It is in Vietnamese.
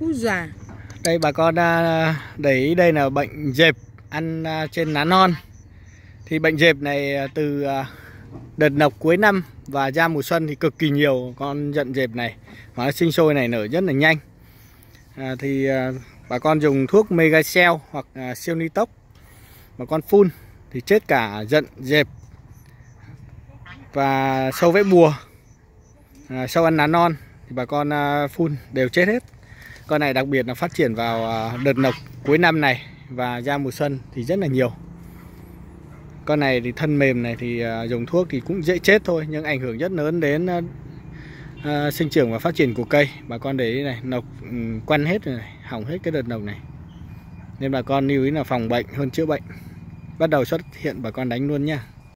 Úi già. Đây bà con à, để ý đây là bệnh dẹp ăn à, trên lá non. Thì bệnh dẹp này à, từ đợt nọc cuối năm và ra mùa xuân thì cực kỳ nhiều con giận dẹp này. Mà nó sinh sôi này nở rất là nhanh. À, thì bà con dùng thuốc megacell hoặc à, siêu nitoc mà con phun thì chết cả giận dẹp và sâu vẽ bùa à, sâu ăn lá non thì bà con phun đều chết hết con này đặc biệt là phát triển vào à, đợt nọc cuối năm này và ra mùa xuân thì rất là nhiều. Con này thì thân mềm này thì à, dùng thuốc thì cũng dễ chết thôi nhưng ảnh hưởng rất lớn đến à, sinh trưởng và phát triển của cây. Bà con để ý này, nọc um, quăn hết rồi này, hỏng hết cái đợt nọc này. Nên bà con lưu ý là phòng bệnh hơn chữa bệnh. Bắt đầu xuất hiện bà con đánh luôn nha.